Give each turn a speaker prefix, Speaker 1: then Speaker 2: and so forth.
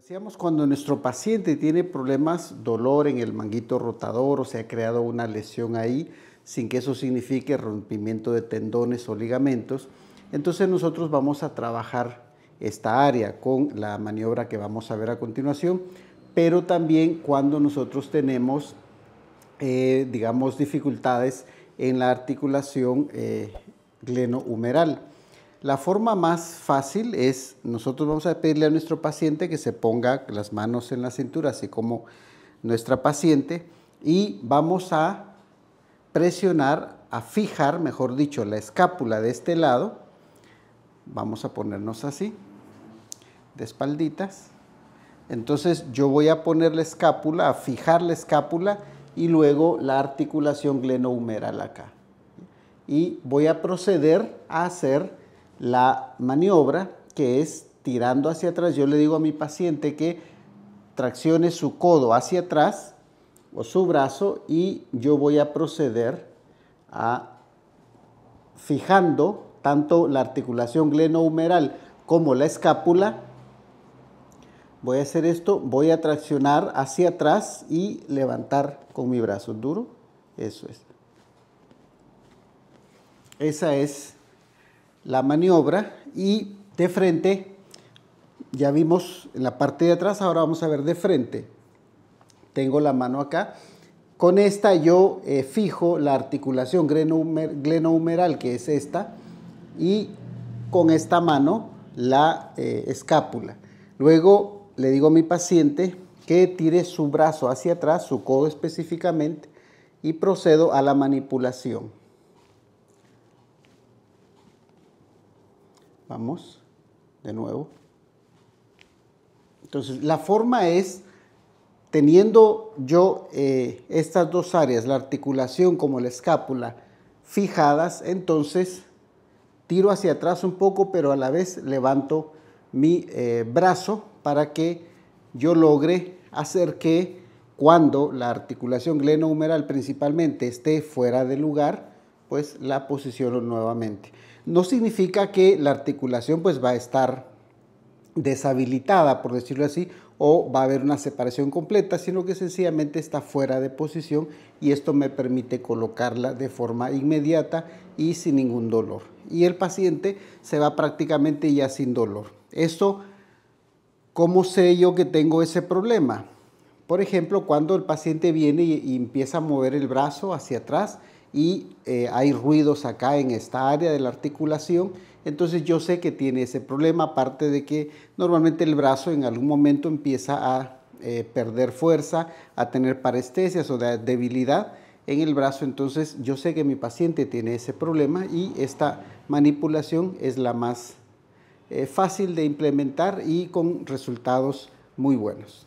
Speaker 1: Decíamos cuando nuestro paciente tiene problemas, dolor en el manguito rotador o se ha creado una lesión ahí, sin que eso signifique rompimiento de tendones o ligamentos, entonces nosotros vamos a trabajar esta área con la maniobra que vamos a ver a continuación, pero también cuando nosotros tenemos, eh, digamos, dificultades en la articulación eh, glenohumeral. La forma más fácil es, nosotros vamos a pedirle a nuestro paciente que se ponga las manos en la cintura, así como nuestra paciente, y vamos a presionar, a fijar, mejor dicho, la escápula de este lado. Vamos a ponernos así, de espalditas. Entonces yo voy a poner la escápula, a fijar la escápula y luego la articulación glenohumeral acá. Y voy a proceder a hacer la maniobra, que es tirando hacia atrás. Yo le digo a mi paciente que traccione su codo hacia atrás o su brazo y yo voy a proceder a fijando tanto la articulación glenohumeral como la escápula. Voy a hacer esto, voy a traccionar hacia atrás y levantar con mi brazo duro. Eso es. Esa es la maniobra y de frente, ya vimos en la parte de atrás, ahora vamos a ver de frente. Tengo la mano acá. Con esta yo eh, fijo la articulación glenohumeral, que es esta, y con esta mano la eh, escápula. Luego le digo a mi paciente que tire su brazo hacia atrás, su codo específicamente, y procedo a la manipulación. Vamos, de nuevo. Entonces, la forma es, teniendo yo eh, estas dos áreas, la articulación como la escápula, fijadas, entonces tiro hacia atrás un poco, pero a la vez levanto mi eh, brazo para que yo logre hacer que cuando la articulación glenohumeral principalmente esté fuera de lugar, pues la posiciono nuevamente. No significa que la articulación pues va a estar deshabilitada, por decirlo así, o va a haber una separación completa, sino que sencillamente está fuera de posición y esto me permite colocarla de forma inmediata y sin ningún dolor. Y el paciente se va prácticamente ya sin dolor. Esto, ¿cómo sé yo que tengo ese problema? Por ejemplo, cuando el paciente viene y empieza a mover el brazo hacia atrás, y eh, hay ruidos acá en esta área de la articulación, entonces yo sé que tiene ese problema, aparte de que normalmente el brazo en algún momento empieza a eh, perder fuerza, a tener parestesias o debilidad en el brazo, entonces yo sé que mi paciente tiene ese problema y esta manipulación es la más eh, fácil de implementar y con resultados muy buenos.